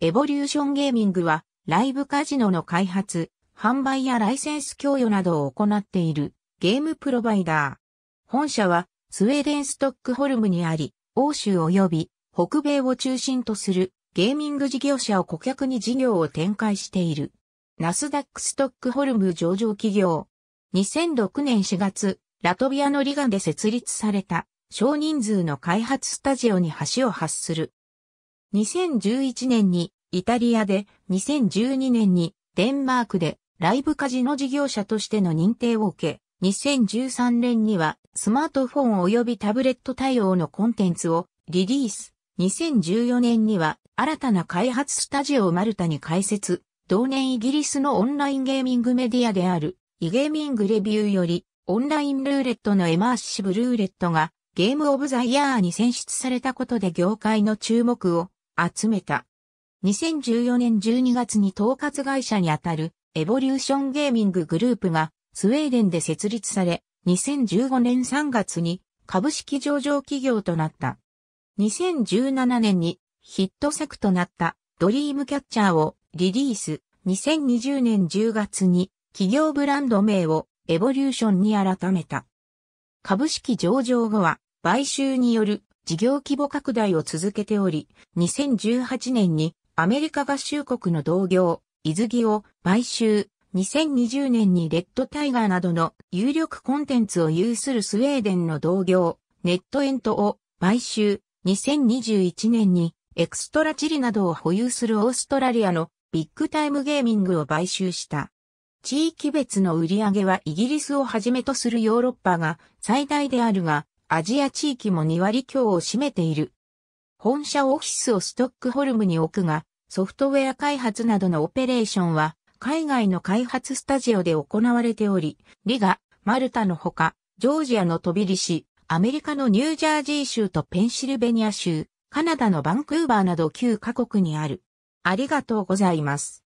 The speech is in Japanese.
エボリューションゲーミングは、ライブカジノの開発、販売やライセンス供与などを行っているゲームプロバイダー。本社はスウェーデンストックホルムにあり、欧州及び北米を中心とするゲーミング事業者を顧客に事業を展開している。ナスダックストックホルム上場企業。2006年4月、ラトビアのリガンで設立された少人数の開発スタジオに橋を発する2011年にイタリアで、2012年にデンマークでライブカジノ事業者としての認定を受け、2013年にはスマートフォン及びタブレット対応のコンテンツをリリース。2014年には新たな開発スタジオをマルタに開設。同年イギリスのオンラインゲーミングメディアであるイゲーミングレビューよりオンラインルーレットのエマーシブルーレットがゲームオブザイヤーに選出されたことで業界の注目を集めた。2014年12月に統括会社にあたるエボリューションゲーミンググループがスウェーデンで設立され、2015年3月に株式上場企業となった。2017年にヒット作となったドリームキャッチャーをリリース。2020年10月に企業ブランド名をエボリューションに改めた。株式上場後は買収による事業規模拡大を続けており、2018年にアメリカ合衆国の同業、イズギを買収、2020年にレッドタイガーなどの有力コンテンツを有するスウェーデンの同業、ネットエントを買収、2021年にエクストラチリなどを保有するオーストラリアのビッグタイムゲーミングを買収した。地域別の売り上げはイギリスをはじめとするヨーロッパが最大であるが、アジア地域も2割強を占めている。本社オフィスをストックホルムに置くが、ソフトウェア開発などのオペレーションは、海外の開発スタジオで行われており、リガ、マルタのほか、ジョージアのトビリ市、アメリカのニュージャージー州とペンシルベニア州、カナダのバンクーバーなど9カ国にある。ありがとうございます。